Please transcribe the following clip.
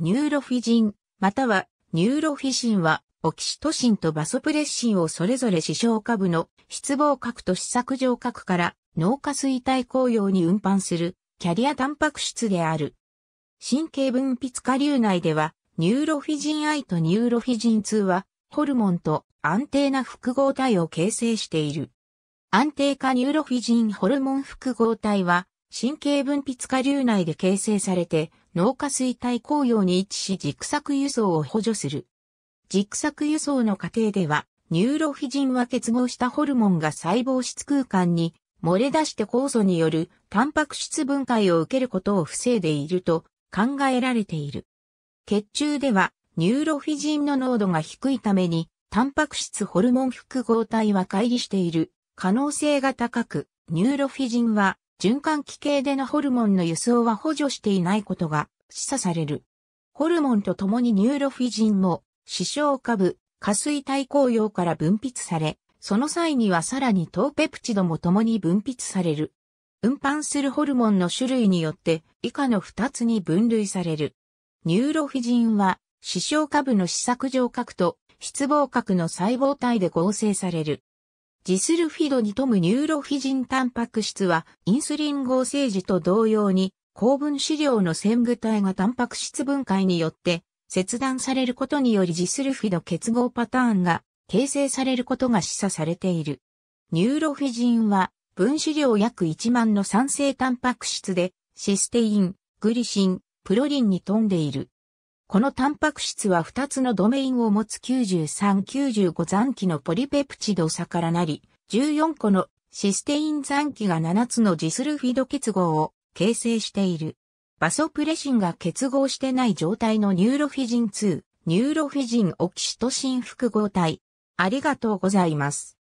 ニューロフィジン、またはニューロフィシンは、オキシトシンとバソプレッシンをそれぞれ視床下部の失望核と試作上核から脳下垂体効用に運搬するキャリアタンパク質である。神経分泌下流内では、ニューロフィジン I とニューロフィジン2は、ホルモンと安定な複合体を形成している。安定化ニューロフィジンホルモン複合体は、神経分泌下流内で形成されて、脳下垂体工用に位置し軸索輸送を補助する。軸索輸送の過程では、ニューロフィジンは結合したホルモンが細胞質空間に漏れ出して酵素によるタンパク質分解を受けることを防いでいると考えられている。血中ではニューロフィジンの濃度が低いために、タンパク質ホルモン複合体は乖離している可能性が高く、ニューロフィジンは循環器系でのホルモンの輸送は補助していないことが示唆される。ホルモンと共にニューロフィジンも、視床下部、下垂体抗用から分泌され、その際にはさらに糖ペプチドも共に分泌される。運搬するホルモンの種類によって以下の2つに分類される。ニューロフィジンは、視床下部の視作上核と失望核の細胞体で合成される。ジスルフィドに富むニューロフィジンタンパク質は、インスリン合成時と同様に、高分子量の線具体がタンパク質分解によって、切断されることによりジスルフィド結合パターンが形成されることが示唆されている。ニューロフィジンは、分子量約1万の酸性タンパク質で、システイン、グリシン、プロリンに富んでいる。このタンパク質は2つのドメインを持つ9395残機のポリペプチド差からなり、14個のシステイン残機が7つのジスルフィド結合を形成している。バソプレシンが結合してない状態のニューロフィジン2、ニューロフィジンオキシトシン複合体。ありがとうございます。